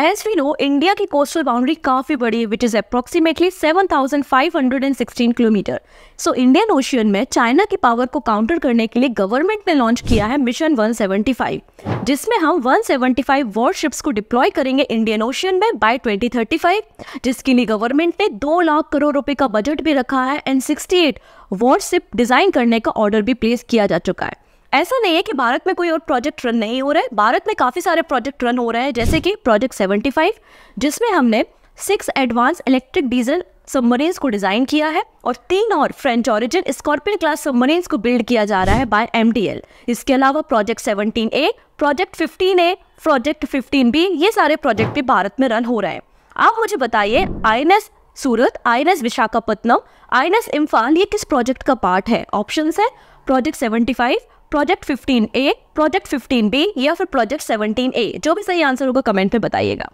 as we know India की coastal boundary काफ़ी बड़ी है which is approximately seven thousand five hundred and sixteen kilometer so Indian ocean में China की power को काउंटर करने के लिए गवर्नमेंट ने लॉन्च किया है मिशन वन सेवेंटी फाइव जिसमें हम वन फाइव वॉरशिप्स को डिप्लॉय करेंगे इंडियन ओशियन में बाई ट्वेंटी थर्टी फाइव जिसके लिए गवर्नमेंट ने दो लाख करोड़ रुपए का बजट भी रखा है and sixty eight warship design करने का ऑर्डर भी प्लेस किया जा चुका है ऐसा नहीं है कि भारत में कोई और प्रोजेक्ट रन नहीं हो रहा है भारत में काफ़ी सारे प्रोजेक्ट रन हो रहे हैं जैसे कि प्रोजेक्ट 75 जिसमें हमने six advance electric diesel submarines को डिज़ाइन किया है और तीन और French origin Scorpion class submarines को बिल्ड किया जा रहा है बाय एम इसके अलावा project seventeen A project fifteen A project fifteen B ये सारे प्रोजेक्ट भी भारत में रन हो रहे हैं आप मुझे बताइए आई सूरत आई विशाखापत्तनम आई इम्फाल ये किस प्रोजेक्ट का पार्ट है ऑप्शन है project seventy five project 15 A project 15 B या फिर प्रोजेक्ट 17 ए जो भी सही आंसर होगा कमेंट में बताइएगा